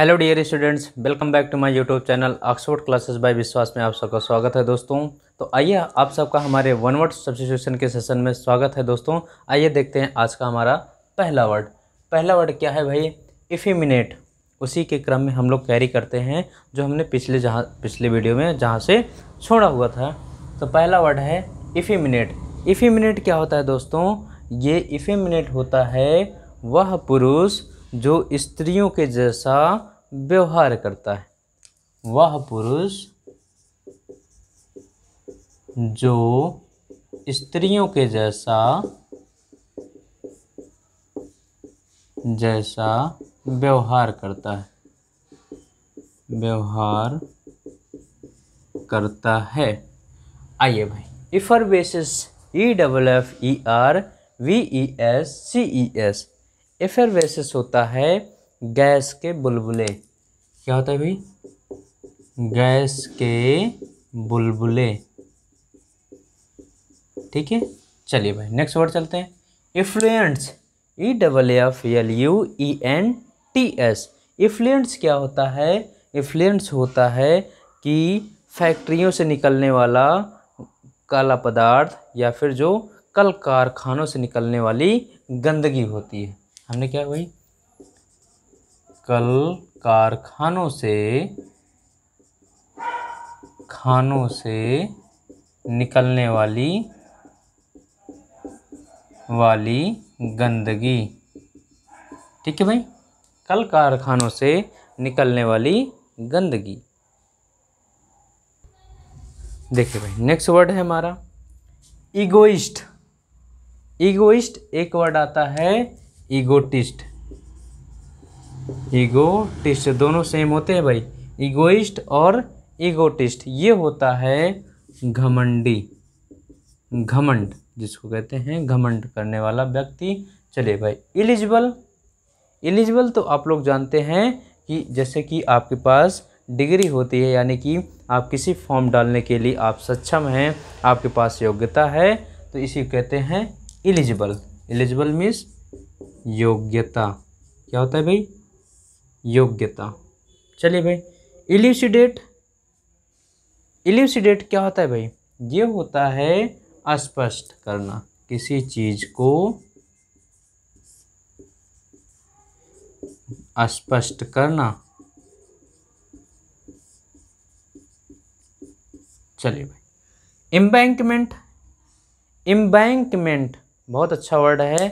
hello dear students welcome back to my YouTube channel Oxford classes by Vishwas में आप सबका स्वागत है दोस्तों तो आइए आप सबका हमारे वन वर्ड सब्सिट्यूशन के सेशन में स्वागत है दोस्तों आइए देखते हैं आज का हमारा पहला वर्ड पहला वर्ड क्या है भाई इफिमिनेट उसी के क्रम में हम लोग कैरी करते हैं जो हमने पिछले जहाँ पिछले वीडियो में जहाँ से छोड़ा हुआ था तो पहला वर्ड है इफिमिनेट इफिमिनेट क्या होता है दोस्तों ये इफिमिनेट होता है वह पुरुष जो स्त्रियों के जैसा व्यवहार करता है वह पुरुष जो स्त्रियों के जैसा जैसा व्यवहार करता है व्यवहार करता है आइए भाई effervesce E double F E R V E S C E S effervesce होता है गैस के बुलबुले क्या होता है भाई गैस के बुलबुले ठीक है चलिए भाई नेक्स्ट वर्ड चलते हैं effluents E e double F L U E e N T S effluents क्या होता है इफ्लुएंस होता है कि फैक्ट्रियों से निकलने वाला काला पदार्थ या फिर जो कल कारखानों से निकलने वाली गंदगी होती है हमने क्या भाई कल कारखानों से खानों से निकलने वाली वाली गंदगी ठीक है भाई कल कारखानों से निकलने वाली गंदगी देखिए भाई नेक्स्ट वर्ड है हमारा ईगोइस्ट ईगोइस्ट एक वर्ड आता है ईगोटिस्ट ईगोटिस्ट दोनों सेम होते हैं भाई ईगोइस्ट और ईगोटिस्ट ये होता है घमंडी घमंड जिसको कहते हैं घमंड करने वाला व्यक्ति चले भाई एलिजिबल एलिजिबल तो आप लोग जानते हैं कि जैसे कि आपके पास डिग्री होती है यानी कि आप किसी फॉर्म डालने के लिए आप सक्षम हैं आपके पास योग्यता है तो इसी कहते हैं एलिजिबल एलिजिबल मीन्स योग्यता क्या होता है भाई योग्यता चलिए भाई एल्यूसिडेट एल्यूसिडेट क्या होता है भाई ये होता है स्पष्ट करना किसी चीज को स्पष्ट करना चलिए भाई एम्बैंकमेंट एम्बैंकमेंट बहुत अच्छा वर्ड है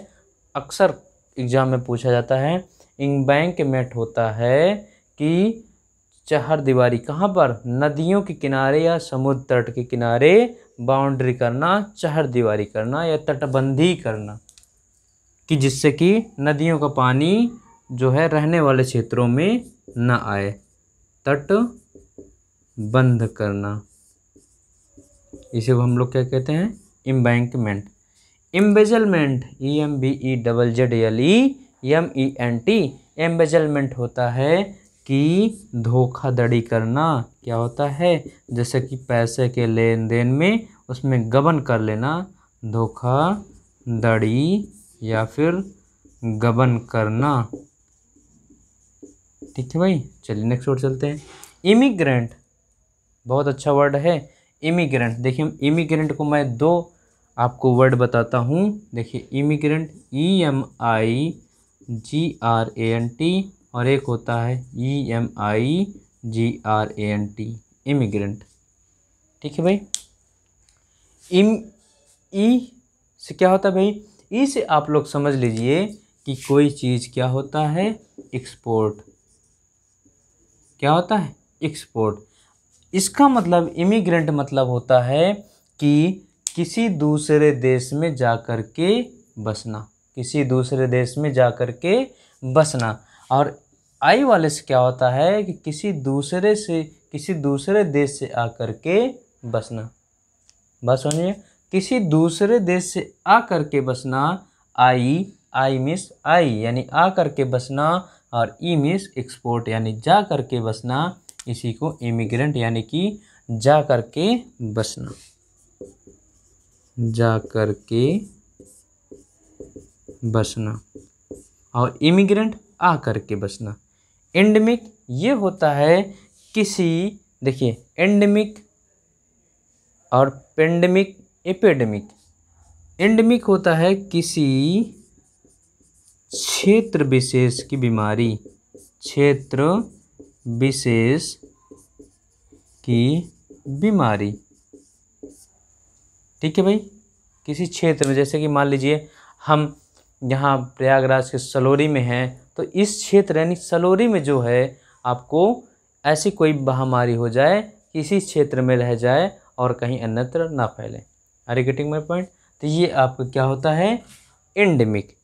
अक्सर एग्जाम में पूछा जाता है इम्बैंकमेंट होता है कि चहर दीवारी कहाँ पर नदियों के किनारे या समुद्र तट के किनारे बाउंड्री करना चहर दीवारी करना या तटबंदी करना कि जिससे कि नदियों का पानी जो है रहने वाले क्षेत्रों में न आए तट बंद करना इसे हम लोग क्या कहते हैं embankment embezzlement E M B E double Z L E M E N T embezzlement होता है कि धोखाधड़ी करना क्या होता है जैसे कि पैसे के लेन देन में उसमें गबन कर लेना धोखाधड़ी या फिर गबन करना ठीक है भाई चलिए नेक्स्ट वर्ड चलते हैं इमिग्रेंट बहुत अच्छा वर्ड है इमिग्रेंट देखिए हम इमिग्रेंट को मैं दो आपको वर्ड बताता हूँ देखिए immigrant E M I G R A N T और एक होता है E M I G R A N T emigrant ठीक है भाई इम ई e से क्या होता है भाई ई e से आप लोग समझ लीजिए कि कोई चीज़ क्या होता है एक्सपोर्ट क्या होता है एक्सपोर्ट इसका मतलब इमिग्रेंट मतलब होता है कि किसी दूसरे देश में जा कर के बसना किसी दूसरे देश में जा कर के बसना और आई वाले से क्या होता है कि किसी दूसरे से किसी दूसरे देश से आ कर के बसना बस समझिए किसी दूसरे देश से आ कर के बसना आई आई मिस आई यानी आ कर के बसना और ई मिस एक्सपोर्ट यानी जा कर के बसना इसी को इमिग्रेंट यानी कि जा कर के बसना जा कर के बसना और इमिग्रेंट आ कर के बसना एंडमिक ये होता है किसी देखिए एंडमिक और पेंडेमिक एपेडेमिक एंडमिक होता है किसी क्षेत्र विशेष की बीमारी क्षेत्र विशेष की बीमारी ठीक है भाई किसी क्षेत्र में जैसे कि मान लीजिए हम यहाँ प्रयागराज के सलोरी में है तो इस क्षेत्र यानी सलोरी में जो है आपको ऐसी कोई महामारी हो जाए कि इसी क्षेत्र में रह जाए और कहीं अन्यत्र ना फैले अरे गेटिंग माई पॉइंट तो ये आपका क्या होता है इंडेमिक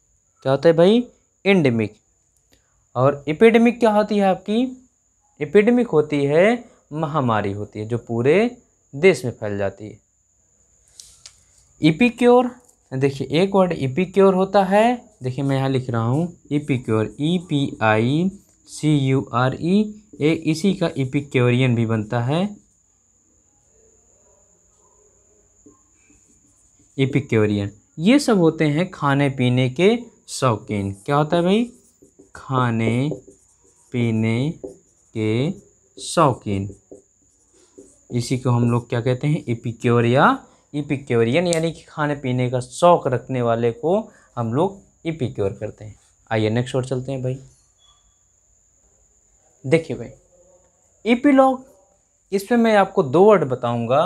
क्या होता है भाई इंडेमिक और एपिडेमिक क्या होती है आपकी एपिडेमिक होती है महामारी होती है जो पूरे देश में फैल जाती है इपिक्योर देखिए एक वर्ड इपिक्योर e होता है देखिए मैं यहाँ लिख रहा हूँ epicure E P I C U R E A इसी का इपिक्योरियन e भी बनता है इपिक्योरियन e ये सब होते हैं खाने पीने के शौकीन क्या होता है भाई खाने पीने के शौकीन इसी को हम लोग क्या कहते हैं इपिक्योर या इपिक्योरियन यानी कि खाने पीने का शौक रखने वाले को हम लोग इपिक्योर करते हैं आइए नेक्स्ट और चलते हैं भाई देखिए भाई इपिलॉग इसमें मैं आपको दो वर्ड बताऊंगा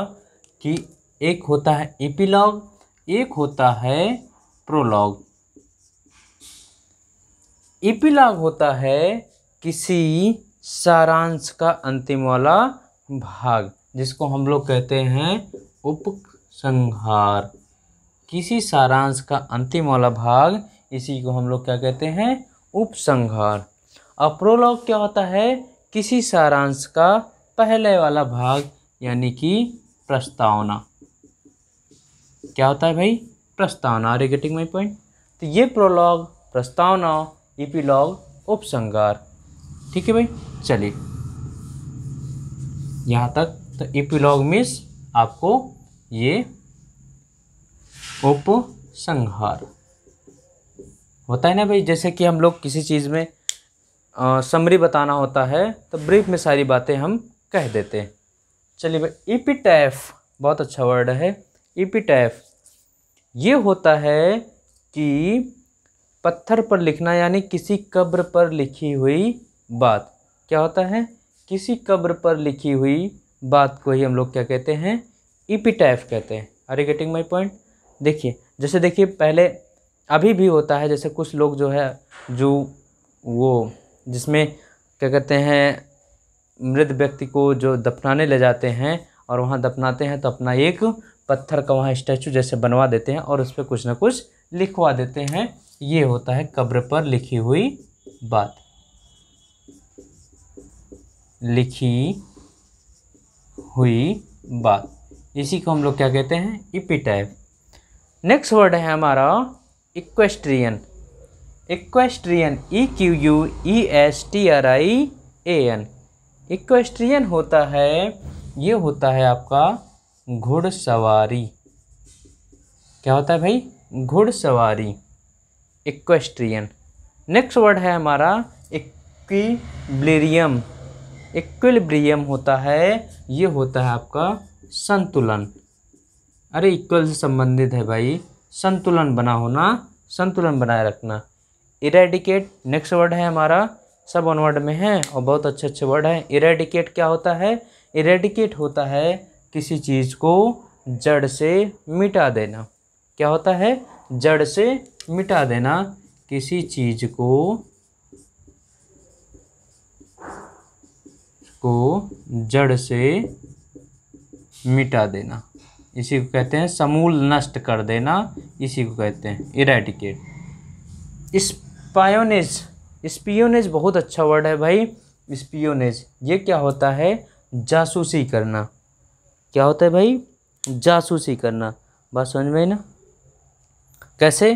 कि एक होता है इपिलॉग एक होता है प्रोलॉग इपिलॉग होता है किसी सारांश का अंतिम वाला भाग जिसको हम लोग कहते हैं उप संहार किसी सारांश का अंतिम वाला भाग इसी को हम लोग क्या कहते हैं उपसंहार और प्रोलॉग क्या होता है किसी सारांश का पहले वाला भाग यानी कि प्रस्तावना क्या होता है भाई प्रस्तावना आर गेटिंग माई पॉइंट तो ये प्रोलॉग प्रस्तावना इपीलॉग उपसंगार ठीक है भाई चलिए यहाँ तक तो इपीलॉग मीन्स आपको ये उपसंहार होता है ना भाई जैसे कि हम लोग किसी चीज़ में समरी बताना होता है तो ब्रीफ में सारी बातें हम कह देते हैं चलिए भाई इपिटैफ बहुत अच्छा वर्ड है इपिटैफ ये होता है कि पत्थर पर लिखना यानी किसी कब्र पर लिखी हुई बात क्या होता है किसी कब्र पर लिखी हुई बात को ही हम लोग क्या कहते हैं ईपीटाइफ e कहते हैं are you getting my point देखिए जैसे देखिए पहले अभी भी होता है जैसे कुछ लोग जो है जो वो जिसमें क्या कहते हैं मृत व्यक्ति को जो दफनाने ले जाते हैं और वहाँ दफनाते हैं तो अपना एक पत्थर का वहाँ स्टैचू जैसे बनवा देते हैं और उस पर कुछ ना कुछ लिखवा देते हैं ये होता है कब्र पर लिखी हुई बात लिखी हुई बात इसी को हम लोग क्या कहते हैं इपिटाइप नेक्स्ट वर्ड है हमारा equestrian equestrian E Q U E S T R I A N equestrian होता है ये होता है आपका घुड़सवारी क्या होता है भाई घुड़सवारी इक्वेस्ट्रियन नेक्स्ट वर्ड है हमारा इक्विब्लियम इक्विलिब्रियम होता है ये होता है आपका संतुलन अरे इक्वल से संबंधित है भाई संतुलन बना होना संतुलन बनाए रखना इरेडिकेट नेक्स्ट वर्ड है हमारा सब वन वर्ड में है और बहुत अच्छे अच्छे वर्ड हैं इरेडिकेट क्या होता है इरेडिकेट होता है किसी चीज़ को जड़ से मिटा देना क्या होता है जड़ से मिटा देना किसी चीज़ को को जड़ से मिटा देना इसी को कहते हैं समूल नष्ट कर देना इसी को कहते हैं इरेडिकेट स्पायोनेज स्पियोनेज बहुत अच्छा वर्ड है भाई स्पियोनेज ये क्या होता है जासूसी करना क्या होता है भाई जासूसी करना बात समझ में ना कैसे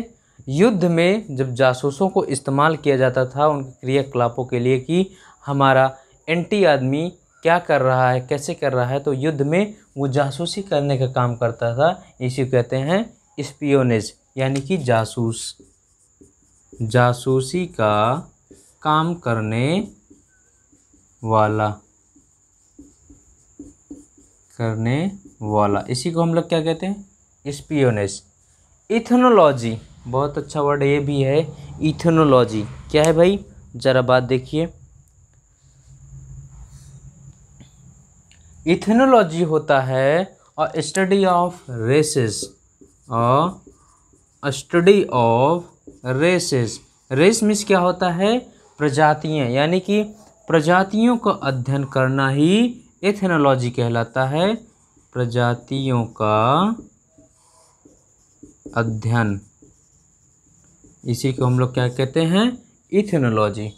युद्ध में जब जासूसों को इस्तेमाल किया जाता था उनके क्रियाकलापों के लिए कि हमारा एंटी आदमी क्या कर रहा है कैसे कर रहा है तो युद्ध में वो जासूसी करने का काम करता था इसी कहते हैं स्पियोनेज यानी कि जासूस जासूसी का काम करने वाला करने वाला इसी को हम लोग क्या कहते हैं स्पियोनेस इथनोलॉजी बहुत अच्छा वर्ड ये भी है इथनोलॉजी क्या है भाई ज़रा बात देखिए इथेनोलॉजी होता है और स्टडी ऑफ रेसेस और study of races racism क्या होता है प्रजातियाँ यानी कि प्रजातियों का अध्ययन करना ही एथेनोलॉजी कहलाता है प्रजातियों का अध्ययन इसी को हम लोग क्या कहते हैं इथेनोलॉजी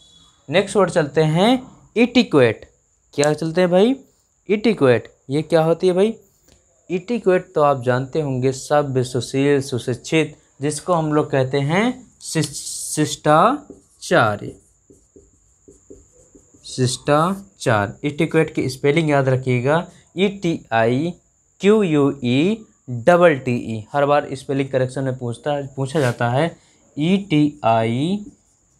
नेक्स्ट वर्ड चलते हैं इटिक्वेट क्या चलते हैं भाई इटिक्वेट ये क्या होती है भाई इटिक्वेट तो आप जानते होंगे सभ्य सुशील सुशिक्षित जिसको हम लोग कहते हैं शिष्टाचार्य शिष्टाचार इटिक्वेट की स्पेलिंग याद रखिएगा E T I Q U E double T E हर बार स्पेलिंग करेक्शन में पूछता पूछा जाता है E T I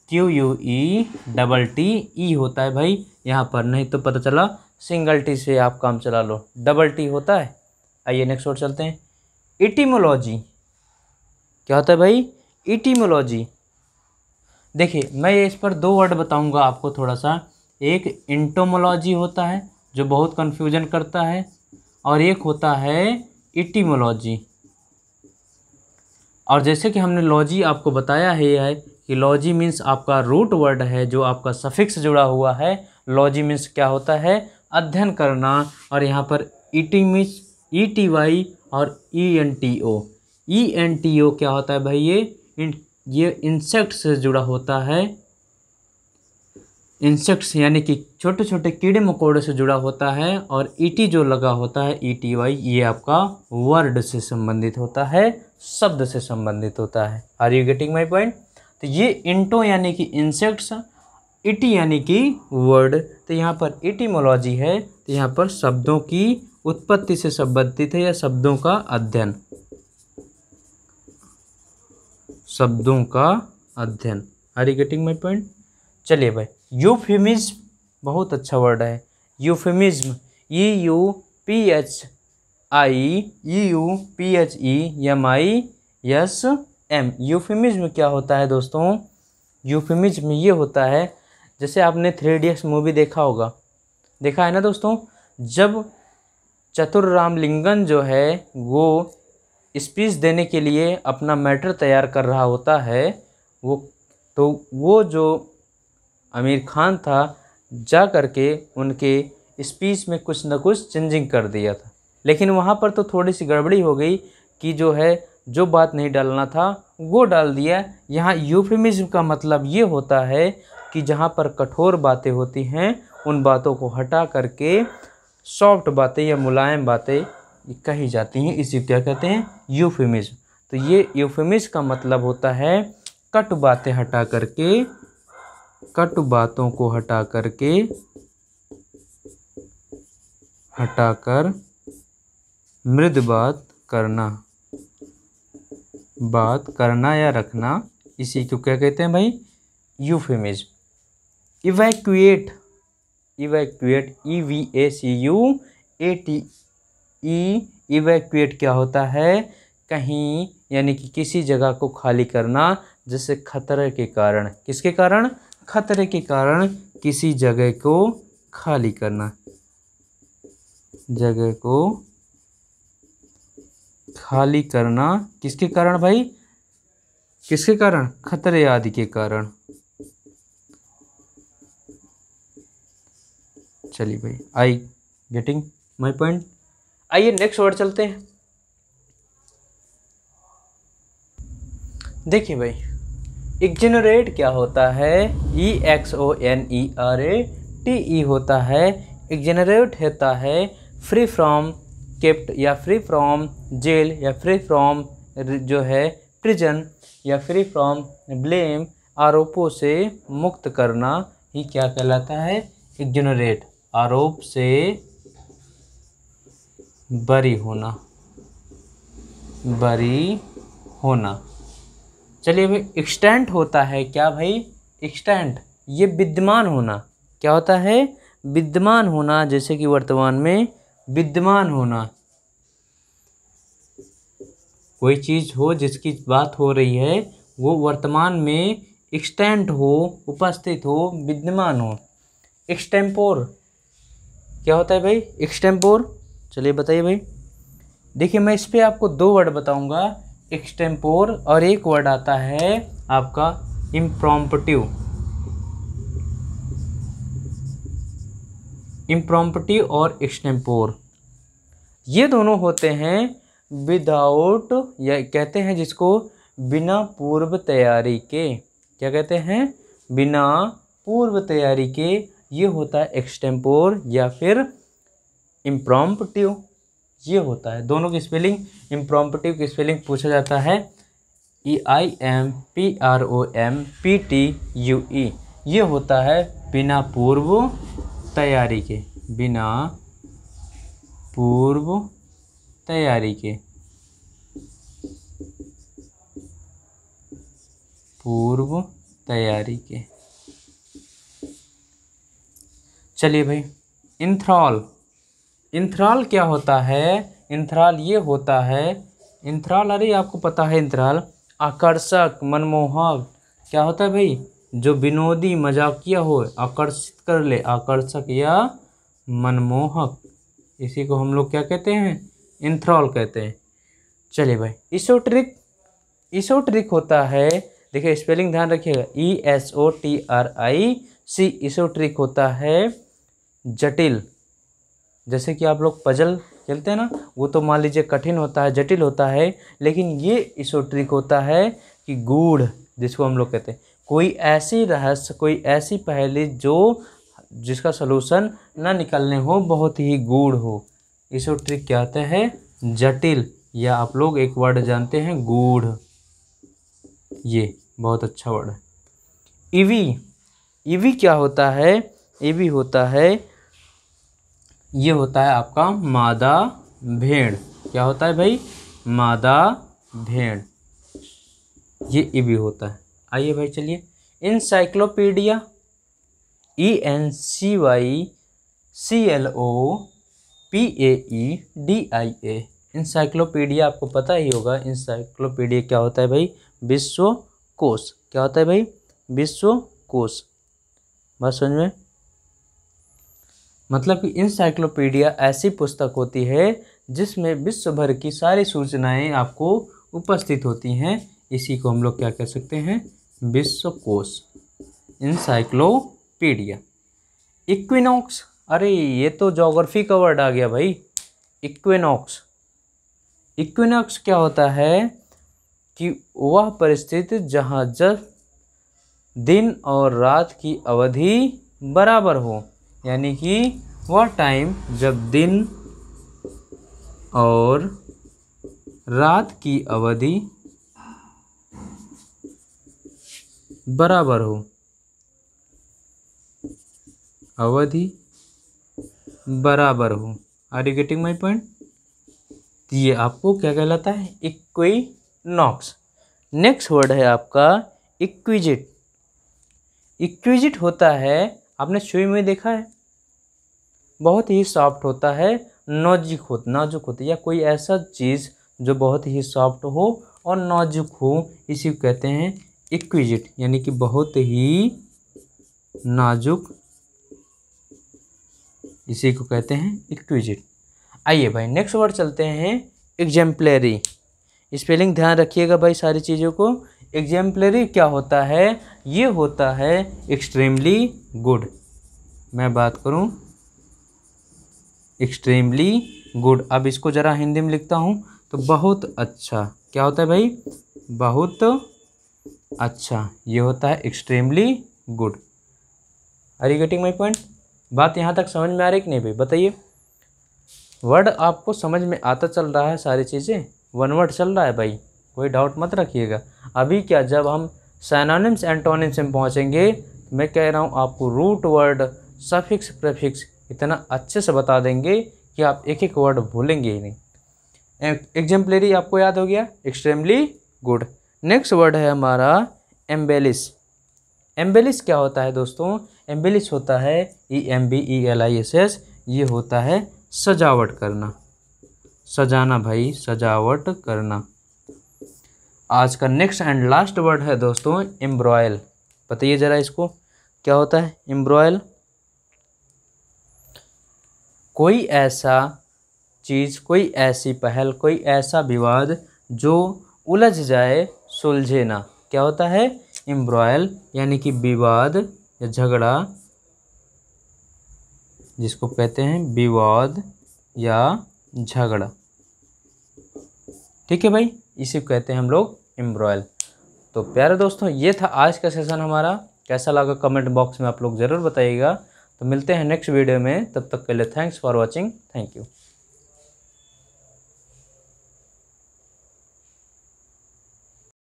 Q U E double T E होता है भाई यहाँ पर नहीं तो पता चला सिंगल टी से आप काम चला लो डबल टी होता है आइए नेक्स्ट वर्ड चलते हैं इटीमोलॉजी क्या होता है भाई इटीमोलॉजी देखिए मैं इस पर दो वर्ड बताऊंगा आपको थोड़ा सा एक इंटोमोलॉजी होता है जो बहुत कन्फ्यूजन करता है और एक होता है इटीमोलॉजी और जैसे कि हमने लॉजी आपको बताया है यह है कि लॉजी मीन्स आपका रूट वर्ड है जो आपका सफिक्स जुड़ा हुआ है लॉजी मीन्स क्या होता है अध्ययन करना और यहाँ पर ईटी मिस ई टी वाई और E N T O E N T O क्या होता है भाई ये इन ये इंसेक्ट से जुड़ा होता है इंसेक्ट्स यानी कि छोटे छोटे कीड़े मकोड़े से जुड़ा होता है और ईटी e जो लगा होता है ई टी वाई ये आपका वर्ड से संबंधित होता है शब्द से संबंधित होता है are you getting my point तो ये इंटो यानी कि इंसेक्ट्स इटी यानी कि वर्ड तो यहाँ पर इटीमोलॉजी है तो यहाँ पर शब्दों की उत्पत्ति से संबंधित है या शब्दों का अध्ययन शब्दों का अध्ययन are you getting my point चलिए भाई यूफेमिज्म बहुत अच्छा वर्ड है euphemism E U P H I E U P H E M I S M euphemism क्या होता है दोस्तों यूफिमिज्म ये होता है जैसे आपने थ्री डी मूवी देखा होगा देखा है ना दोस्तों जब चतुर रामलिंगन जो है वो स्पीच देने के लिए अपना मैटर तैयार कर रहा होता है वो तो वो जो आमिर खान था जा कर के उनके स्पीच में कुछ ना कुछ चेंजिंग कर दिया था लेकिन वहाँ पर तो थोड़ी सी गड़बड़ी हो गई कि जो है जो बात नहीं डालना था वो डाल दिया यहाँ यूफिमिज्म का मतलब ये होता है कि जहाँ पर कठोर बातें होती हैं उन बातों को हटा करके सॉफ्ट बातें या मुलायम बातें कही जाती हैं इसी क्या कहते हैं यूफेमिज़ तो ये यूफेमिज़ का मतलब होता है कट बातें हटा करके कट बातों को हटा करके हटाकर मृद बात करना बात करना या रखना इसी को क्या कहते हैं भाई euphemism evacuate evacuate E V A C U A T E evacuate क्या होता है कहीं यानी कि किसी जगह को खाली करना जैसे खतरे के कारण किसके कारण खतरे के कारण किसी जगह को खाली करना जगह को खाली करना किसके कारण भाई किसके कारण खतरे आदि के कारण चलिए भाई आई गेटिंग माई पॉइंट आइए नेक्स्ट वर्ड चलते हैं देखिए भाई एग्जनरेट क्या होता है E X O N E R A T E होता है एग्जनरेट होता है फ्री फ्रॉम केप्ट या फ्री फ्रॉम जेल या फ्री फ्रॉम जो है प्रिजन या फ्री फ्रॉम ब्लेम आरोपों से मुक्त करना ही क्या कहलाता है एग्जनरेट आरोप से बरी होना बरी होना चलिए भाई एक्सटेंट होता है क्या भाई एक्सटेंट ये विद्यमान होना क्या होता है विद्यमान होना जैसे कि वर्तमान में विद्यमान होना कोई चीज़ हो जिसकी बात हो रही है वो वर्तमान में एक्सटेंट हो उपस्थित हो विद्यमान हो एक्सटेम्पोर क्या होता है भाई एक्सटेम्पोर चलिए बताइए भाई देखिए मैं इस पर आपको दो वर्ड बताऊंगा एक्सटेम्पोर और एक वर्ड आता है आपका इम्प्रॉम्पटिव इम्प्रॉम्पटिव और एक्सटेम्पोर ये दोनों होते हैं विदाउट या कहते हैं जिसको बिना पूर्व तैयारी के क्या कहते हैं बिना पूर्व तैयारी के ये होता है एक्सटेम्पोर या फिर इम्प्रॉम्पटिव ये होता है दोनों की स्पेलिंग इम्प्रॉम्पटिव की स्पेलिंग पूछा जाता है E I M P R O M P T U E ये होता है बिना पूर्व तैयारी के बिना पूर्व तैयारी के पूर्व तैयारी के चलिए भाई इंथ्रॉल इंथ्रॉल क्या होता है इंथ्रॉल ये होता है इंथ्रॉल अरे आपको पता है इंथ्रॉल आकर्षक मनमोहक क्या होता है भाई जो विनोदी मजाकिया हो आकर्षित कर ले आकर्षक या मनमोहक इसी को हम लोग क्या कहते हैं इंथ्रॉल कहते हैं चलिए भाई इसोट्रिक इसोट्रिक होता है देखिए स्पेलिंग ध्यान रखिएगा E S O T R I C esoteric होता है जटिल जैसे कि आप लोग पजल खेलते हैं ना वो तो मान लीजिए कठिन होता है जटिल होता है लेकिन ये इसोट्रिक होता है कि गूढ़ जिसको हम लोग कहते हैं कोई ऐसी रहस्य कोई ऐसी पहली जो जिसका सलूशन ना निकलने हो बहुत ही गूढ़ हो इसोट्रिक कहते हैं जटिल या आप लोग एक वर्ड जानते हैं गूढ़ ये बहुत अच्छा वर्ड है ईवी ईवी क्या होता है ईवी होता है ये होता है आपका मादा भेड़ क्या होता है भाई मादा भेड़ ये ई भी होता है आइए भाई चलिए encyclopedia E N C Y C L O P A E D I A encyclopedia आपको पता ही होगा इंसाइक्लोपीडिया क्या होता है भाई विश्व कोश क्या होता है भाई विश्व कोश बस समझ में मतलब कि इंसाइक्लोपीडिया ऐसी पुस्तक होती है जिसमें विश्व भर की सारी सूचनाएं आपको उपस्थित होती हैं इसी को हम लोग क्या कह सकते हैं विश्वकोश इंसाइक्लोपीडिया इक्विनॉक्स अरे ये तो जोग्राफी का वर्ड आ गया भाई इक्विनॉक्स इक्विनॉक्स क्या होता है कि वह परिस्थिति जहाँ जब दिन और रात की अवधि बराबर हो यानी कि वह टाइम जब दिन और रात की अवधि बराबर हो अवधि बराबर हो are you getting my point ये आपको क्या कहलाता है इक्वी नॉक्स नेक्स्ट वर्ड है आपका इक्विजिट इक्विजिट होता है आपने शुरू में देखा है बहुत ही सॉफ्ट होता है नाजुक हो नाजुक होता है या कोई ऐसा चीज़ जो बहुत ही सॉफ्ट हो और नाजुक हो इसी को कहते हैं इक्विजिट यानी कि बहुत ही नाजुक इसी को कहते हैं इक्विजिट आइए भाई नेक्स्ट वर्ड चलते हैं एग्जाम्पलरी स्पेलिंग ध्यान रखिएगा भाई सारी चीज़ों को एग्जाम्पलरी क्या होता है ये होता है एक्सट्रीमली गुड मैं बात करूं एक्सट्रीमली गुड अब इसको ज़रा हिंदी में लिखता हूँ तो बहुत अच्छा क्या होता है भाई बहुत अच्छा ये होता है extremely good are you getting my point बात यहाँ तक समझ में आ रही कि नहीं भाई बताइए वर्ड आपको समझ में आता चल रहा है सारी चीज़ें वन वर्ड चल रहा है भाई कोई डाउट मत रखिएगा अभी क्या जब हम सैनोनिम्स एंटोनिम्स में पहुँचेंगे तो मैं कह रहा हूँ आपको रूट वर्ड सफिक्स प्रफिक्स इतना अच्छे से बता देंगे कि आप एक एक वर्ड भूलेंगे ही नहीं एग्जाम्पलरी आपको याद हो गया एक्सट्रीमली गुड नेक्स्ट वर्ड है हमारा एम्बेलिस एम्बेलिस क्या होता है दोस्तों एम्बेलिस होता है E M B E L I S S ये होता है सजावट करना सजाना भाई सजावट करना आज का नेक्स्ट एंड लास्ट वर्ड है दोस्तों एम्ब्रॉयल बताइए ज़रा इसको क्या होता है एम्ब्रॉयल कोई ऐसा चीज़ कोई ऐसी पहल कोई ऐसा विवाद जो उलझ जाए सुलझे ना क्या होता है एम्ब्रॉयल यानी कि विवाद या झगड़ा जिसको कहते हैं विवाद या झगड़ा ठीक है भाई इसी को कहते हैं हम लोग एम्ब्रॉयल तो प्यारे दोस्तों ये था आज का सेशन हमारा कैसा लगा कमेंट बॉक्स में आप लोग ज़रूर बताइएगा तो मिलते हैं नेक्स्ट वीडियो में तब तक के लिए thanks for watching thank you